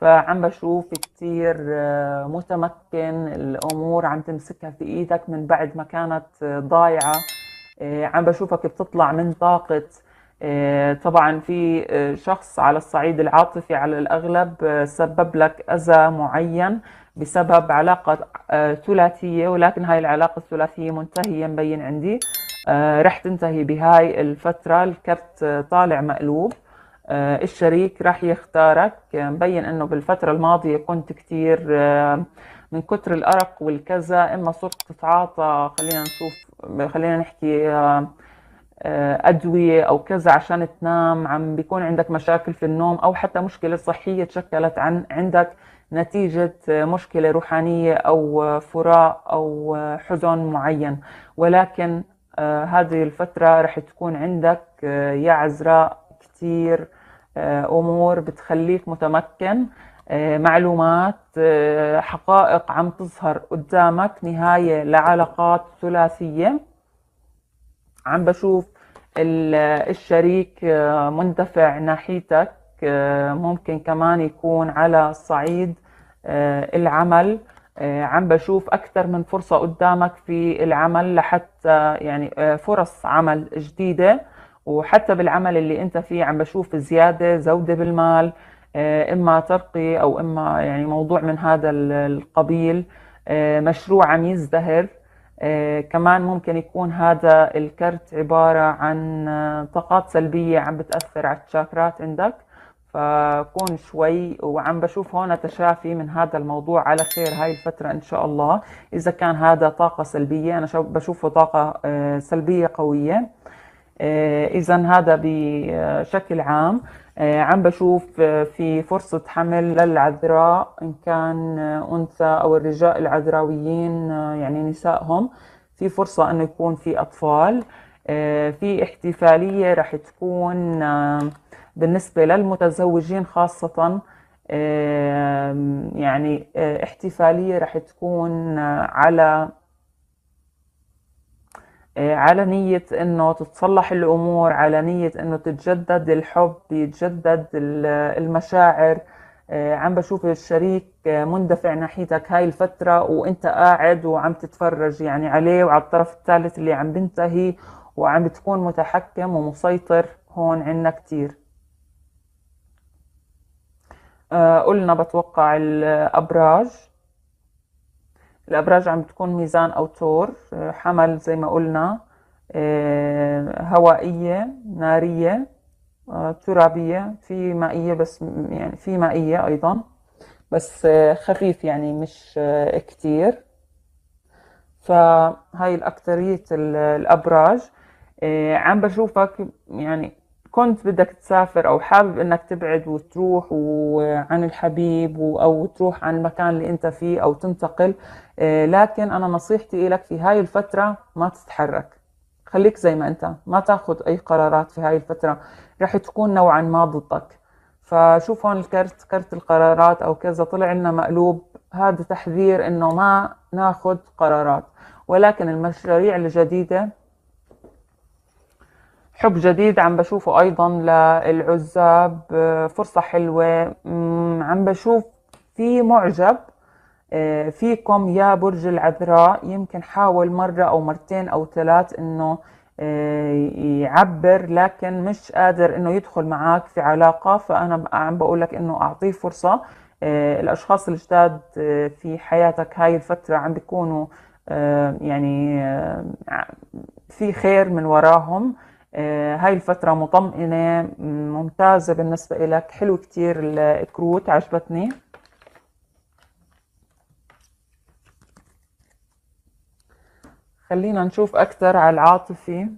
فعم بشوف كثير آه، متمكن الامور عم تمسكها في ايدك من بعد ما كانت آه، ضايعه آه، عم بشوفك بتطلع من طاقه طبعا في شخص على الصعيد العاطفي على الاغلب سبب لك اذى معين بسبب علاقه ثلاثيه ولكن هاي العلاقه الثلاثيه منتهيه مبين عندي رح تنتهي بهاي الفتره الكرت طالع مقلوب آه، الشريك راح يختارك مبين انه بالفترة الماضية كنت كتير آه، من كتر الأرق والكذا إما صرت تتعاطى خلينا نشوف خلينا نحكي آه، أدوية أو كذا عشان تنام عم بيكون عندك مشاكل في النوم أو حتى مشكلة صحية تشكلت عن عندك نتيجة مشكلة روحانية أو فراق أو حزن معين ولكن هذه الفترة رح تكون عندك يا عذراء كتير آه، امور بتخليك متمكن آه، معلومات آه، حقائق عم تظهر قدامك نهايه لعلاقات ثلاثيه عم بشوف الشريك مندفع ناحيتك ممكن كمان يكون على صعيد العمل عم بشوف أكثر من فرصة قدامك في العمل لحتى يعني فرص عمل جديدة وحتى بالعمل اللي انت فيه عم بشوف زياده زوده بالمال آه، اما ترقي او اما يعني موضوع من هذا القبيل آه، مشروع عم يزدهر آه، كمان ممكن يكون هذا الكرت عباره عن طاقات سلبيه عم بتاثر على الشاكرات عندك فكون شوي وعم بشوف هون تشافي من هذا الموضوع على خير هاي الفترة إن شاء الله إذا كان هذا طاقة سلبية أنا بشوفه طاقة سلبية قوية آه، اذا هذا بشكل عام آه، عم بشوف آه، في فرصة حمل للعذراء إن كان أنثى أو الرجال العذراويين يعني نسائهم في فرصة أنه يكون في أطفال في احتفالية رح تكون بالنسبة للمتزوجين خاصة يعني احتفالية رح تكون على آه، على نية انه تتصلح الامور على نية انه تتجدد الحب يتجدد المشاعر آه، عم بشوف الشريك آه، مندفع ناحيتك هاي الفترة وانت قاعد وعم تتفرج يعني عليه وعلى الطرف الثالث اللي عم بنتهي وعم بتكون متحكم ومسيطر هون عنا كتير قلنا بتوقع الأبراج الأبراج عم تكون ميزان أو تور حمل زي ما قلنا آه، هوائية نارية آه، ترابية في مائية بس يعني في مائية أيضا بس آه، خفيف يعني مش كتير فهاي الأكترية الأبراج عم بشوفك يعني كنت بدك تسافر او حابب انك تبعد وتروح عن الحبيب او تروح عن المكان اللي انت فيه او تنتقل آه، لكن أنا نصيحتي لك في هاي الفترة ما تتحرك خليك زي ما أنت ما تاخذ أي قرارات في هاي الفترة راح تكون نوعا ما ضدك فشوف هون الكرت كرت القرارات أو كذا طلع لنا مقلوب هذا تحذير إنه ما ناخذ قرارات ولكن المشاريع الجديدة حب جديد عم بشوفه أيضا للعزاب آه، فرصة حلوة عم بشوف في معجب آه، فيكم يا برج العذراء يمكن حاول مرة أو مرتين أو ثلاث إنه آه، يعبر لكن مش قادر إنه يدخل معك في علاقة فأنا عم بقول لك إنه أعطيه فرصة آه، الأشخاص الجداد في حياتك هاي الفترة عم بيكونوا يعني في خير من وراهم هاي الفترة مطمئنة ممتازة بالنسبة لك حلو كتير الكروت عجبتني خلينا نشوف أكثر على العاطفي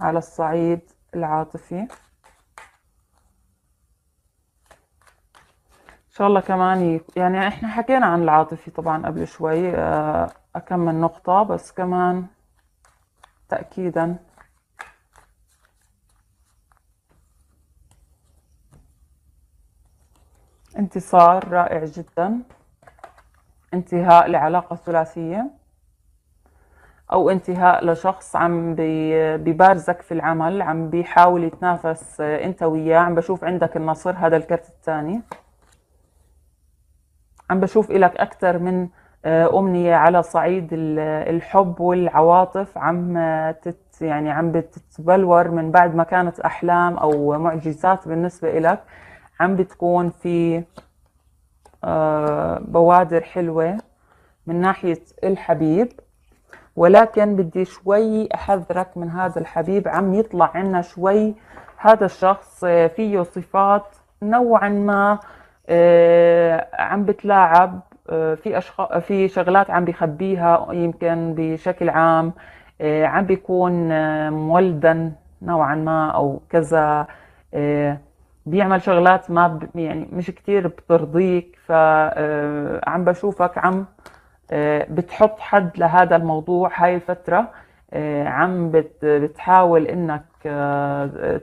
على الصعيد العاطفي إن شاء الله كمان ي... يعني إحنا حكينا عن العاطفي طبعا قبل شوي آه، أكمل نقطة بس كمان تأكيدا انتصار رائع جداً انتهاء لعلاقة ثلاثية أو انتهاء لشخص عم ببارزك في العمل عم بيحاول يتنافس آه، أنت وياه عم بشوف عندك النصر هذا الكرت الثاني عم بشوف إلك أكثر من آه، أمنية على صعيد الحب والعواطف عم آه، تت يعني عم بتتبلور من بعد ما كانت أحلام أو معجزات بالنسبة إلك عم بتكون في آه، بوادر حلوة من ناحية الحبيب ولكن بدي شوي أحذرك من هذا الحبيب عم يطلع عنا شوي هذا الشخص آه، فيه صفات نوعا ما آه، عم بتلاعب في أشخاص في شغلات عم بخبيها يمكن بشكل عام عم بيكون مولدا نوعا ما أو كذا بيعمل شغلات ما يعني مش كتير بترضيك فعم آه، بشوفك عم آه، بتحط حد لهذا الموضوع هاي الفترة آه، عم بتحاول انك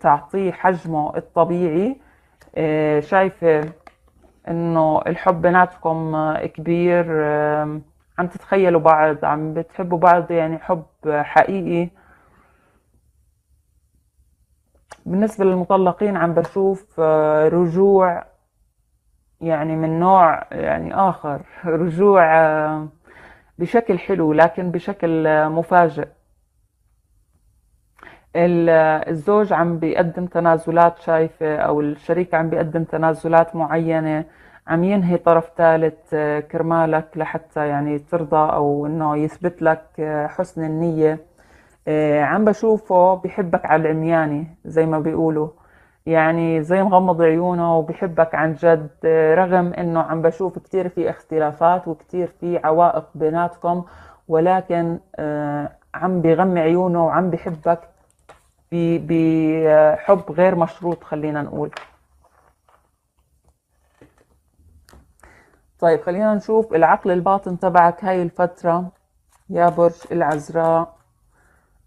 تعطيه حجمه الطبيعي شايفة انه الحب بيناتكم كبير عم تتخيلوا بعض عم بتحبوا بعض يعني حب حقيقي بالنسبة للمطلقين عم بشوف آه، رجوع يعني من نوع يعني آخر رجوع آه، بشكل حلو لكن بشكل آه، مفاجئ الزوج عم بيقدم تنازلات شايفة أو الشريك عم بيقدم تنازلات معينة عم ينهي طرف ثالث كرمالك لحتى يعني ترضى أو إنه يثبت لك حسن النية آه، عم بشوفه بحبك على العمياني زي ما بيقولوا يعني زي مغمض عيونه وبحبك عن جد آه، رغم انه عم بشوف كتير في اختلافات وكتير في عوائق بيناتكم ولكن آه، عم بغمي عيونه وعم بحبك بحب غير مشروط خلينا نقول طيب خلينا نشوف العقل الباطن تبعك هاي الفترة يا برج العذراء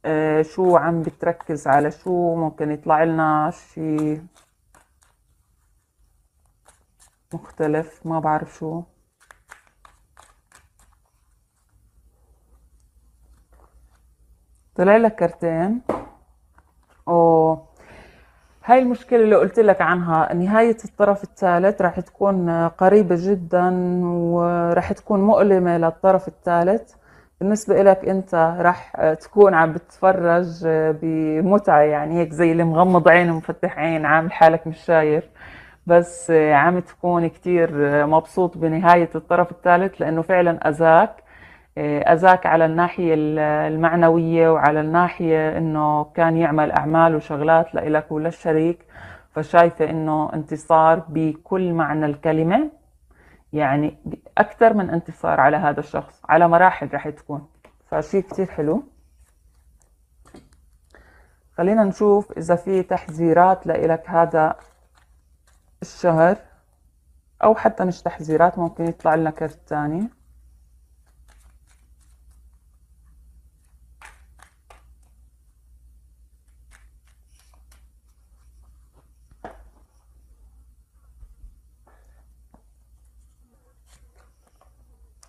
آه، شو عم بتركز على شو ممكن يطلع لنا شي مختلف ما بعرف شو طلع لك كرتين او هاي المشكلة اللي قلت لك عنها نهاية الطرف الثالث رح تكون قريبة جدا ورح تكون مؤلمة للطرف الثالث بالنسبة لك أنت رح تكون عم بتفرج بمتعة يعني هيك زي اللي مغمض عين ومفتح عين عامل حالك مش شايف بس عم تكون كتير مبسوط بنهاية الطرف الثالث لأنه فعلا أذاك أذاك على الناحية المعنوية وعلى الناحية أنه كان يعمل أعمال وشغلات لإلك وللشريك فشايفة أنه انتصار بكل معنى الكلمة يعني أكثر من انتصار على هذا الشخص على مراحل رح تكون فشي كتير حلو خلينا نشوف إذا في تحذيرات لك هذا الشهر أو حتى مش تحذيرات ممكن يطلع لنا كرت تاني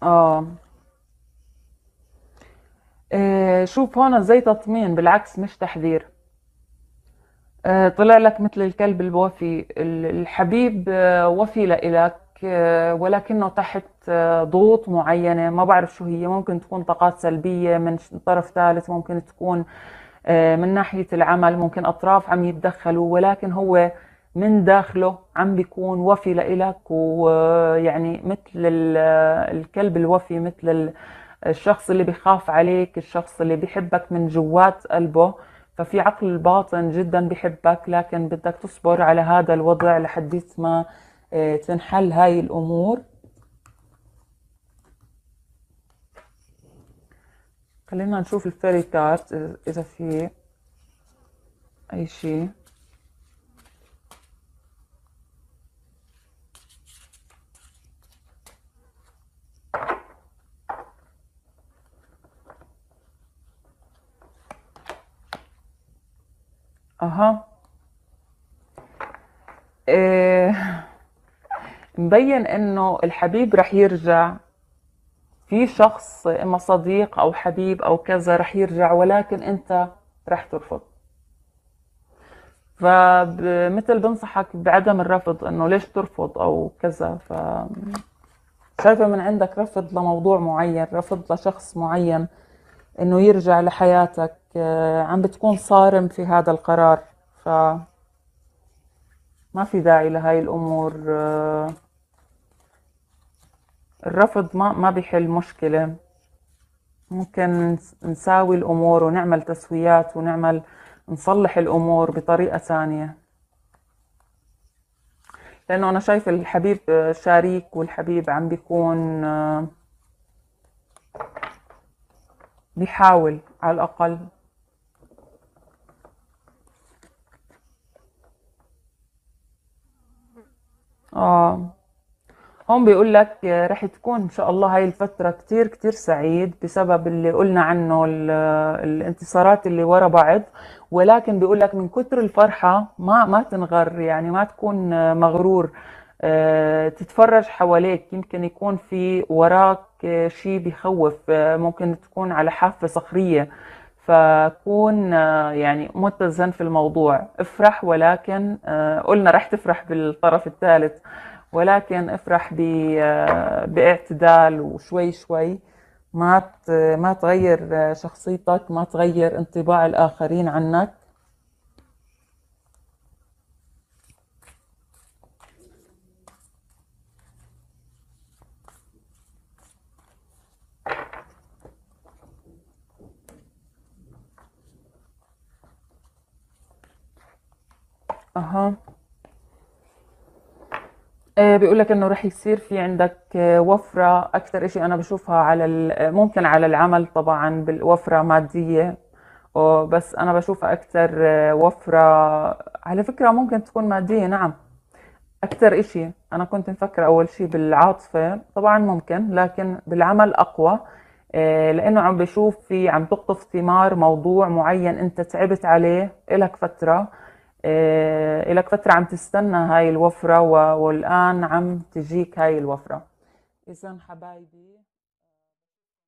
اه آه، شوف هون زي تطمين بالعكس مش تحذير آه، طلع لك مثل الكلب الوفي الحبيب آه، وفي لإلك آه، ولكنه تحت آه، ضغوط معينة ما بعرف شو هي ممكن تكون طاقات سلبية من طرف ثالث ممكن تكون آه، من ناحية العمل ممكن أطراف عم يتدخلوا ولكن هو من داخله عم بيكون وفي لإلك ويعني مثل الكلب الوفي مثل الشخص اللي بخاف عليك الشخص اللي بحبك من جوات قلبه ففي عقل الباطن جدا بحبك لكن بدك تصبر على هذا الوضع لحديت ما آه، تنحل هاي الأمور خلينا نشوف الفيري كارت إذا في أي شيء اها إيه مبين انه الحبيب رح يرجع في شخص اما صديق او حبيب او كذا رح يرجع ولكن انت رح ترفض فمثل بنصحك بعدم الرفض انه ليش ترفض او كذا ف شايفه من عندك رفض لموضوع معين رفض لشخص معين انه يرجع لحياتك آه، عم بتكون صارم في هذا القرار ف ما في داعي لهاي الامور آه، الرفض ما ما بيحل مشكله ممكن نساوي الامور ونعمل تسويات ونعمل نصلح الامور بطريقه ثانيه لانه انا شايف الحبيب آه، شريك والحبيب عم بيكون بيحاول على الأقل آه هون بيقول لك رح تكون إن شاء الله هاي الفترة كتير كتير سعيد بسبب اللي قلنا عنه الانتصارات اللي ورا بعض ولكن بيقول لك من كتر الفرحة ما ما تنغر يعني ما تكون مغرور آه، تتفرج حواليك يمكن يكون في وراك آه، شيء بخوف آه، ممكن تكون على حافة صخرية فكون يعني متزن في الموضوع افرح ولكن قلنا رح تفرح بالطرف الثالث ولكن افرح باعتدال وشوي شوي ما ما تغير شخصيتك ما تغير انطباع الاخرين عنك اها آه بيقول لك انه رح يصير في عندك آه وفره اكثر شيء انا بشوفها على ممكن على العمل طبعا بالوفره ماديه بس انا بشوفها اكثر آه وفره على فكره ممكن تكون ماديه نعم اكثر إشي انا كنت مفكره اول شيء بالعاطفه طبعا ممكن لكن بالعمل اقوى آه، لانه عم بشوف في عم تقطف ثمار موضوع معين انت تعبت عليه الك فتره آه، إلك فترة عم تستنى هاي الوفرة والآن عم تجيك هاي الوفرة إذا حبايبي